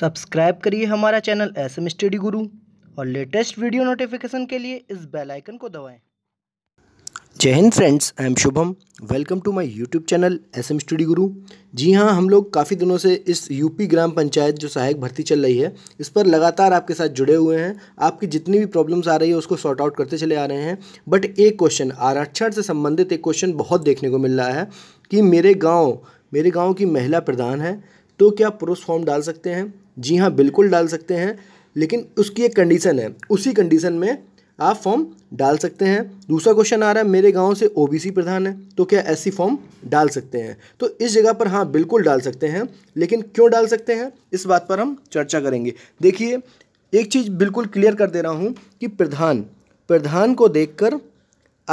Subscribe करिए हमारा channel S M study गुरु और लेटेस्ट वीडियो नोटिफिकेशन के लिए इस बेल आइकन को दबाएं। जय हिंद friends I am Shubham welcome to my YouTube channel S M study Guru जी हाँ हम लोग काफ़ी दिनों से इस यूपी ग्राम पंचायत जो सहायक भर्ती चल रही है इस पर लगातार आपके साथ जुड़े हुए हैं आपकी जितनी भी प्रॉब्लम्स आ रही है उसको सॉर्ट आउट करते चले आ रहे हैं बट एक क्वेश्चन आरक्षण से संबंधित एक क्वेश्चन बहुत देखने को मिल रहा है कि मेरे गाँव मेरे गाँव की महिला प्रधान है तो क्या पुरुष फॉर्म डाल सकते हैं जी हाँ बिल्कुल डाल सकते हैं लेकिन उसकी एक कंडीशन है उसी कंडीशन में आप फॉर्म डाल सकते हैं दूसरा क्वेश्चन आ रहा है मेरे गांव से ओबीसी प्रधान है तो क्या ऐसी फॉर्म डाल सकते हैं तो इस जगह पर हाँ बिल्कुल डाल सकते हैं लेकिन क्यों डाल सकते हैं इस बात पर हम चर्चा करेंगे देखिए एक चीज़ बिल्कुल क्लियर कर दे रहा हूँ कि प्रधान प्रधान को देखकर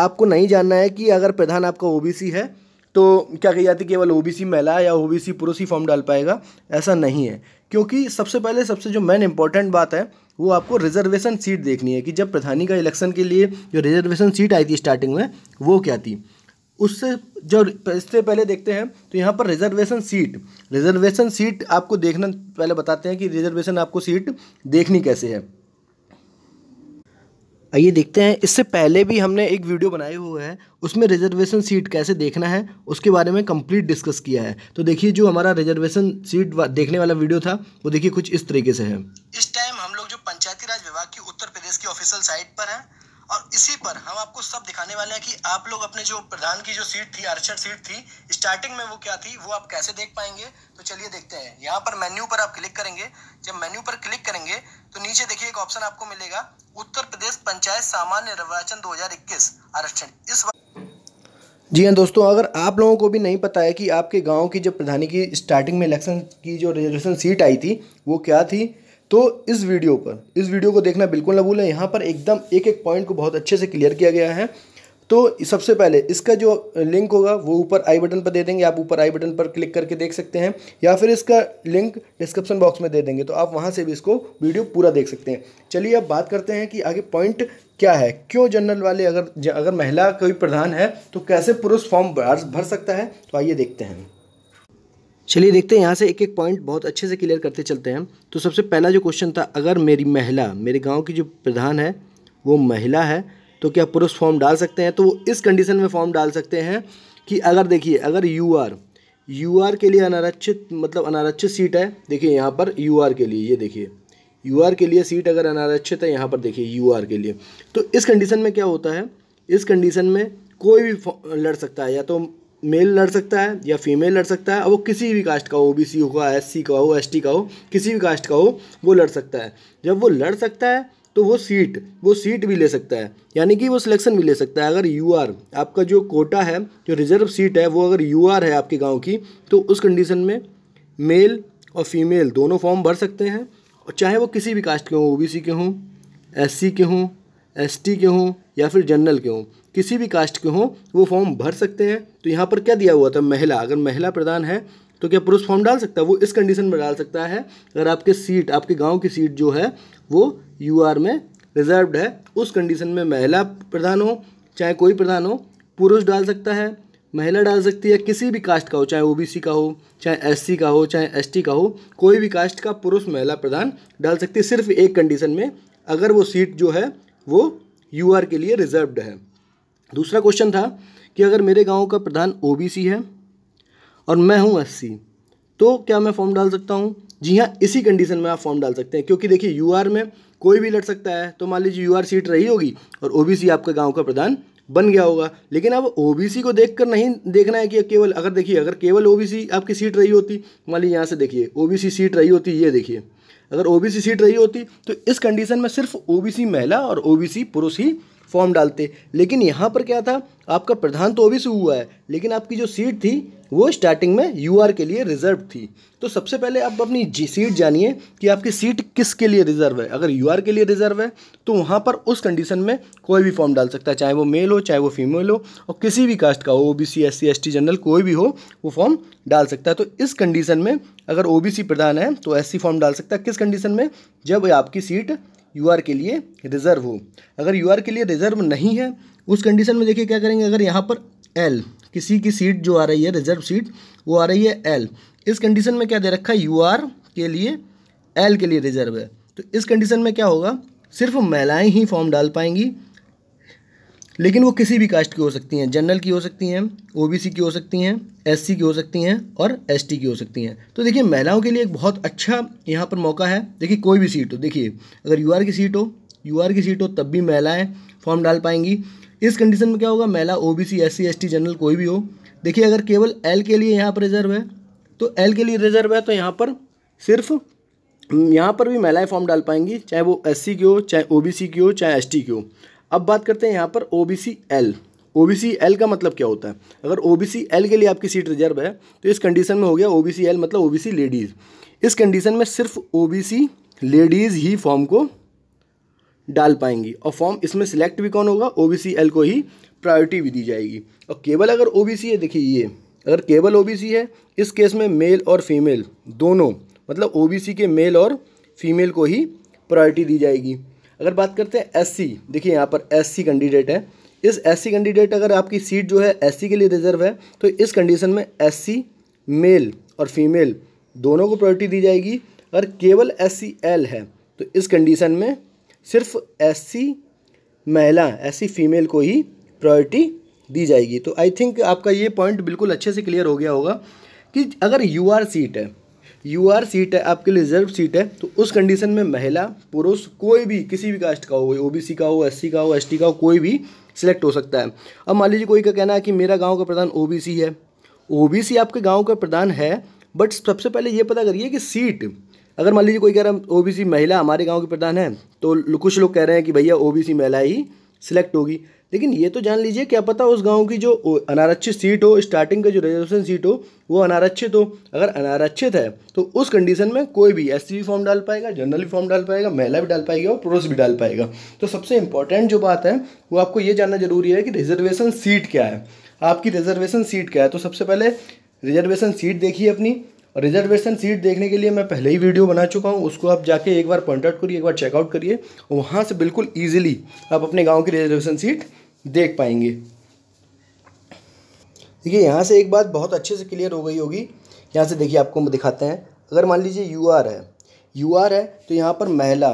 आपको नहीं जानना है कि अगर प्रधान आपका ओ है तो क्या कही जाती है केवल ओ महिला या ओ बी पुरुष ही फॉर्म डाल पाएगा ऐसा नहीं है क्योंकि सबसे पहले सबसे जो मेन इंपॉर्टेंट बात है वो आपको रिजर्वेशन सीट देखनी है कि जब प्रधानी का इलेक्शन के लिए जो रिजर्वेशन सीट आई थी स्टार्टिंग में वो क्या थी उससे जो इससे पहले देखते हैं तो यहाँ पर रिजर्वेशन सीट रिजर्वेशन सीट आपको देखना पहले बताते हैं कि रिजर्वेशन आपको सीट देखनी कैसे है आइए देखते हैं इससे पहले भी हमने एक वीडियो बनाए हुए है उसमें रिजर्वेशन सीट कैसे देखना है उसके बारे में कंप्लीट डिस्कस किया है तो देखिए जो हमारा रिजर्वेशन सीट देखने वाला वीडियो था वो देखिए कुछ इस तरीके से है इस टाइम हम लोग जो पंचायती राज विभाग की उत्तर प्रदेश की ऑफिशियल साइट पर है और इसी पर हम आपको सब दिखाने वाले हैं कि आप लोग अपने जो प्रधान की जो सीट थी आरक्षण सीट थी स्टार्टिंग में वो क्या थी वो आप कैसे देख पाएंगे तो चलिए देखते हैं यहाँ पर मेन्यू पर आप क्लिक करेंगे जब मेन्यू पर क्लिक करेंगे तो नीचे देखिए एक ऑप्शन आपको मिलेगा उत्तर प्रदेश पंचायत सामान्य निर्वाचन दो आरक्षण इस वक्त जी हाँ दोस्तों अगर आप लोगों को भी नहीं पता है कि आपके गांव की जब प्रधानी की स्टार्टिंग में इलेक्शन की जो रिजर्वेशन सीट आई थी वो क्या थी तो इस वीडियो पर इस वीडियो को देखना बिल्कुल ना भूलें यहाँ पर एकदम एक एक पॉइंट को बहुत अच्छे से क्लियर किया गया है तो सबसे पहले इसका जो लिंक होगा वो ऊपर आई बटन पर दे देंगे आप ऊपर आई बटन पर क्लिक करके देख सकते हैं या फिर इसका लिंक डिस्क्रिप्शन बॉक्स में दे देंगे तो आप वहाँ से भी इसको वीडियो पूरा देख सकते हैं चलिए अब बात करते हैं कि आगे पॉइंट क्या है क्यों जनरल वाले अगर अगर महिला कोई प्रधान है तो कैसे पुरुष फॉर्म भर सकता है तो आइए देखते हैं चलिए देखते हैं यहाँ से एक एक पॉइंट बहुत अच्छे से क्लियर करते चलते हैं तो सबसे पहला जो क्वेश्चन था अगर मेरी महिला मेरे गांव की जो प्रधान है वो महिला है तो क्या पुरुष फॉर्म डाल सकते हैं तो वो इस कंडीशन में फॉर्म डाल सकते हैं कि अगर देखिए अगर यू आर यू आर के लिए अनारक्षित मतलब अनारक्षित सीट है देखिए यहाँ पर यू आर के लिए ये देखिए यू आर के लिए सीट अगर अनारक्षित है यहाँ पर देखिए यू आर के लिए तो इस कंडीशन में क्या होता है इस कंडीशन में कोई भी लड़ सकता है या तो मेल लड़ सकता है या फीमेल लड़ सकता है और वो किसी भी कास्ट का हो बी सी होगा एस सी का हो एस टी का हो किसी भी कास्ट का हो वो लड़ सकता है जब वो लड़ सकता है तो वो सीट वो सीट भी ले सकता है यानी कि वो सिलेक्शन भी ले सकता है अगर यू आर आपका जो कोटा है जो रिजर्व सीट है वो अगर यू आर है आपके गांव की तो उस कंडीशन में मेल और फीमेल दोनों फॉर्म भर सकते हैं और चाहे वो किसी भी कास्ट के हों ओ के हों एस के हों एसटी के हों या फिर जनरल के हों किसी भी कास्ट के हों वो फॉर्म भर सकते हैं तो यहाँ पर क्या दिया हुआ था महिला अगर महिला प्रधान है तो क्या पुरुष फॉर्म डाल सकता है वो इस कंडीशन में डाल सकता है अगर आपके सीट आपके गांव की सीट जो है वो यू में रिजर्व्ड है उस कंडीशन में महिला प्रधान हो चाहे कोई प्रधान हो पुरुष डाल सकता है महिला डाल सकती है किसी भी कास्ट का हो चाहे ओबीसी का हो चाहे एससी का हो चाहे एसटी का हो कोई भी कास्ट का पुरुष महिला प्रधान डाल सकती है सिर्फ एक कंडीशन में अगर वो सीट जो है वो यू आर के लिए रिजर्वड है दूसरा क्वेश्चन था कि अगर मेरे गाँव का प्रधान सी है और मैं हूँ एससी तो क्या मैं फॉर्म डाल सकता हूँ जी हाँ इसी कंडीशन में आप फॉर्म डाल सकते हैं क्योंकि देखिए यू में कोई भी लड़ सकता है तो मान लीजिए यू सीट रही होगी और ओ आपका गाँव का प्रधान बन गया होगा लेकिन अब ओबीसी को देखकर नहीं देखना है कि केवल अगर देखिए अगर केवल ओबीसी आपकी सीट रही होती मान लीजिए यहाँ से देखिए ओबीसी सीट रही होती ये देखिए अगर ओबीसी सीट रही होती तो इस कंडीशन में सिर्फ ओबीसी महिला और ओबीसी पुरुष ही फॉर्म डालते लेकिन यहाँ पर क्या था आपका प्रधान तो ओबीसी हुआ है लेकिन आपकी जो सीट थी वो स्टार्टिंग में यू के लिए रिजर्व थी तो सबसे पहले आप अपनी सीट जानिए कि आपकी सीट किसके लिए रिजर्व है अगर यू के लिए रिजर्व है तो वहाँ पर उस कंडीशन में कोई भी फॉर्म डाल सकता है चाहे वो मेल हो चाहे वो फीमेल हो और किसी भी कास्ट का हो O B C S C S T general कोई भी हो वो फॉर्म डाल सकता है तो इस कंडीशन में अगर ओ बी सी प्रधान है तो एस फॉर्म डाल सकता है किस कंडीशन में जब आपकी सीट यू के लिए रिजर्व हो अगर यू के लिए रिजर्व नहीं है उस कंडीशन में देखिए क्या करेंगे अगर यहाँ पर एल किसी की सीट जो आ रही है रिजर्व सीट वो आ रही है एल इस कंडीशन में क्या दे रखा है यू आर के लिए एल के लिए रिजर्व है तो इस कंडीशन में क्या होगा सिर्फ महिलाएं ही फॉर्म डाल पाएंगी लेकिन वो किसी भी कास्ट की हो सकती हैं जनरल की हो सकती हैं ओबीसी की हो सकती हैं एससी की हो सकती हैं और एसटी की हो सकती हैं तो देखिए महिलाओं के लिए एक बहुत अच्छा यहाँ पर मौका है देखिए कोई भी सीट हो देखिए अगर यूआर की सीट हो यूआर की सीट हो तब भी महिलाएं फॉर्म डाल पाएंगी इस कंडीशन में क्या होगा महिला O B C S C S T general कोई भी हो देखिए अगर केवल एल के लिए यहाँ पर रिजर्व है तो एल के लिए रिजर्व है तो यहाँ पर सिर्फ हम्म, यहाँ पर भी महिलाएं फॉर्म डाल पाएंगी चाहे वो एस सी की हो चाहे ओ बी सी की हो चाहे एस टी की हो अब बात करते हैं यहाँ पर O B C L O B C L का मतलब क्या होता है अगर ओ बी सी एल के लिए आपकी सीट रिजर्व है तो इस कंडीशन में हो गया ओ बी सी एल मतलब ओ बी सी लेडीज़ इस कंडीशन में सिर्फ ओ बी सी लेडीज़ ही फॉर्म को डाल पाएंगी और फॉर्म इसमें सिलेक्ट भी कौन होगा ओ एल को ही प्रायोरिटी भी दी जाएगी और केवल अगर ओ है देखिए ये अगर केवल ओ है इस केस में मेल और फीमेल दोनों मतलब ओ के मेल और फीमेल को ही प्रायोरिटी दी जाएगी अगर बात करते हैं एस देखिए यहाँ पर एस कैंडिडेट है इस एस कैंडिडेट अगर आपकी सीट जो है एस के लिए रिजर्व है तो इस कंडीशन में एस मेल और फीमेल दोनों को प्रायोरिटी दी जाएगी अगर केवल एस है तो इस कंडीशन में सिर्फ ऐसी महिला ऐसी फीमेल को ही प्रायोरिटी दी जाएगी तो आई थिंक आपका ये पॉइंट बिल्कुल अच्छे से क्लियर हो गया होगा कि अगर यू आर सीट है यू आर सीट है आपके लिए रिजर्व सीट है तो उस कंडीशन में महिला पुरुष कोई भी किसी भी कास्ट का हो ओबीसी का हो एससी का हो एसटी का हो कोई भी सिलेक्ट हो सकता है अब मान लीजिए कोई का कहना है कि मेरा गांव का प्रधान ओबीसी है ओबीसी आपके गांव का प्रधान है बट सबसे पहले ये पता करिए कि सीट अगर मान लीजिए कोई कह रहा है ओबीसी महिला हमारे गांव की प्रधान है तो कुछ लोग कह रहे हैं कि भैया ओबीसी महिला ही सिलेक्ट होगी लेकिन ये तो जान लीजिए क्या पता उस गांव की जो अनारक्षित सीट हो स्टार्टिंग का जो रिजर्वेशन सीट हो वो अनारक्षित हो अगर अनारक्षित है तो उस कंडीशन में कोई भी एस भी फॉर्म डाल पाएगा जनरल भी फॉर्म डाल पाएगा महिला भी डाल पाएगी और पुरुष भी डाल पाएगा तो सबसे इंपॉर्टेंट जो बात है वो आपको ये जानना जरूरी है कि रिजर्वेशन सीट क्या है आपकी रिजर्वेशन सीट क्या है तो सबसे पहले रिजर्वेशन सीट देखिए अपनी रिजर्वेशन सीट देखने के लिए मैं पहले ही वीडियो बना चुका हूँ उसको आप जाके एक बार पॉइंट आउट करिए एक बार चेकआउट करिए वहाँ से बिल्कुल ईजिली आप अपने गाँव की रिजर्वेशन सीट देख पाएंगे देखिए यहाँ से एक बात बहुत अच्छे से क्लियर हो गई होगी यहाँ से देखिए आपको हम दिखाते हैं अगर मान लीजिए यू आर है यू आर है तो यहाँ पर महिला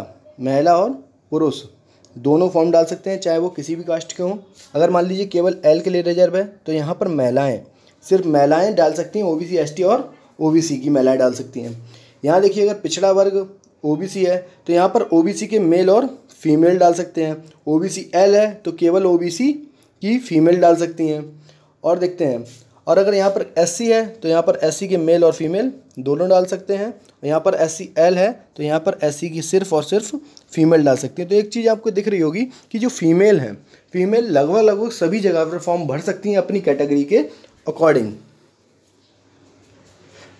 महिला और पुरुष दोनों फॉर्म डाल सकते हैं चाहे वो किसी भी कास्ट के हों अगर मान लीजिए केवल एल के लिए रिजर्व है तो यहाँ पर महिलाएँ सिर्फ महिलाएँ डाल सकती हैं O B C S T और ओबीसी की महिलाएं डाल सकती हैं यहाँ देखिए अगर पिछड़ा वर्ग ओबीसी है तो यहाँ पर ओबीसी के मेल और फीमेल डाल सकते हैं ओबीसी एल है तो केवल ओबीसी की फीमेल डाल सकती हैं और देखते हैं और अगर यहाँ पर एस है तो यहाँ पर एस के मेल और फीमेल दोनों डाल सकते हैं और यहाँ पर एस एल है तो यहाँ पर एस की सिर्फ और सिर्फ फीमेल डाल सकते हैं तो एक चीज़ आपको दिख रही होगी कि जो फीमेल हैं फीमेल लगभग लगभग सभी जगह पर फॉर्म भर सकती हैं अपनी कैटेगरी के अकॉर्डिंग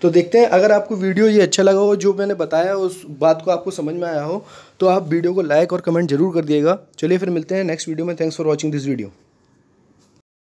तो देखते हैं अगर आपको वीडियो ये अच्छा लगा हो जो मैंने बताया उस बात को आपको समझ में आया हो तो आप वीडियो को लाइक और कमेंट जरूर कर दिएगा चलिए फिर मिलते हैं नेक्स्ट वीडियो में thanks for watching this video